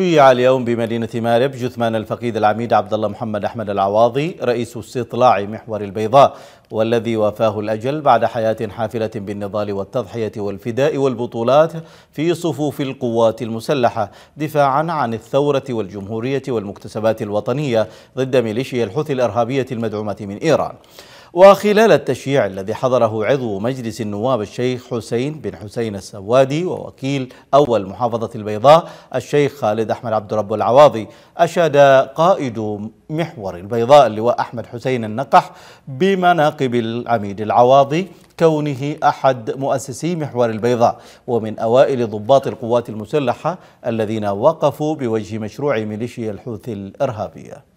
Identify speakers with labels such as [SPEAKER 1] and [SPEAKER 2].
[SPEAKER 1] شيع اليوم بمدينة مارب جثمان الفقيد العميد عبد الله محمد أحمد العواضي رئيس استطلاع محور البيضاء والذي وافاه الأجل بعد حياة حافلة بالنضال والتضحية والفداء والبطولات في صفوف القوات المسلحة دفاعا عن الثورة والجمهورية والمكتسبات الوطنية ضد ميليشيا الحوثي الإرهابية المدعومة من إيران وخلال التشييع الذي حضره عضو مجلس النواب الشيخ حسين بن حسين السوادي ووكيل أول محافظة البيضاء الشيخ خالد أحمد عبد رب العواضي أشاد قائد محور البيضاء اللواء أحمد حسين النقح بمناقب العميد العواضي كونه أحد مؤسسي محور البيضاء ومن أوائل ضباط القوات المسلحة الذين وقفوا بوجه مشروع ميليشيا الحوثي الإرهابية